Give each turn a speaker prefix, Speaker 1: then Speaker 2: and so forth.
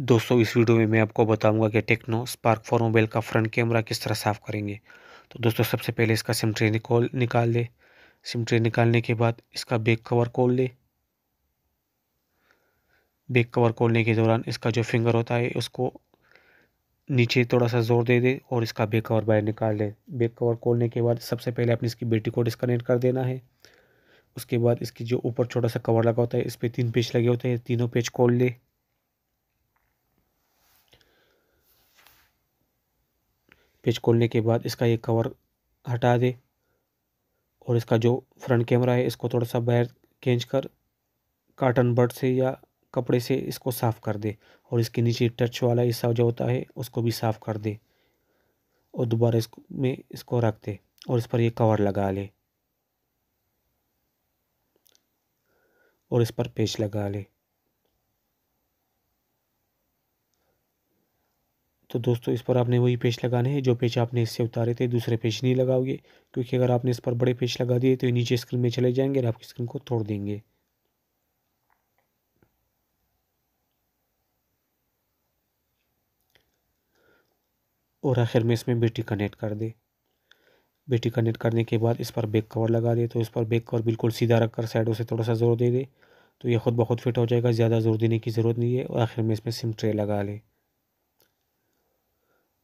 Speaker 1: दोस्तों इस वीडियो में मैं आपको बताऊंगा कि टेक्नो स्पार्क फॉर मोबाइल का फ्रंट कैमरा किस तरह साफ़ करेंगे तो दोस्तों सबसे पहले इसका सिम ट्रे निकोल निकाल दे सिम ट्रे निकालने के बाद इसका बैक कवर खोल ले बैक कवर खोलने के दौरान इसका जो फिंगर होता है उसको नीचे थोड़ा सा जोर दे दे और इसका बैक कवर बाहर निकाल लें बैक कवर खोलने के बाद सबसे पहले आपने इसकी बेटी को डिस्कनेक्ट कर देना है उसके बाद इसकी जो ऊपर छोटा सा कवर लगा होता है इस पर तीन पेज लगे होते हैं तीनों पेज खोल ले पेज खोलने के बाद इसका ये कवर हटा दे और इसका जो फ्रंट कैमरा है इसको थोड़ा सा बाहर खींच कर काटन बर्ड से या कपड़े से इसको साफ़ कर दे और इसके नीचे टच वाला हिस्सा जो होता है उसको भी साफ़ कर दे और दोबारा इसको में इसको रख दे और इस पर ये कवर लगा ले और इस पर पेज लगा ले तो दोस्तों इस पर आपने वही पेज लगाने हैं जो पेज आपने इससे उतारे थे दूसरे पेज नहीं लगाओगे क्योंकि अगर आपने इस पर बड़े पेज लगा दिए तो ये नीचे स्क्रीन में चले जाएंगे और आपकी स्क्रीन को तोड़ देंगे और आखिर में इसमें बेटी कनेक्ट कर दे बेटी कनेक्ट करने के बाद इस पर बैक कवर लगा दे तो इस पर बैक कवर बिल्कुल सीधा रख कर साइडों से थोड़ा सा ज़ोर दे दे तो ये खुद बहुत फिट हो जाएगा ज़्यादा ज़ोर देने की ज़रूरत नहीं है और आखिर में इसमें सिम ट्रे लगा ले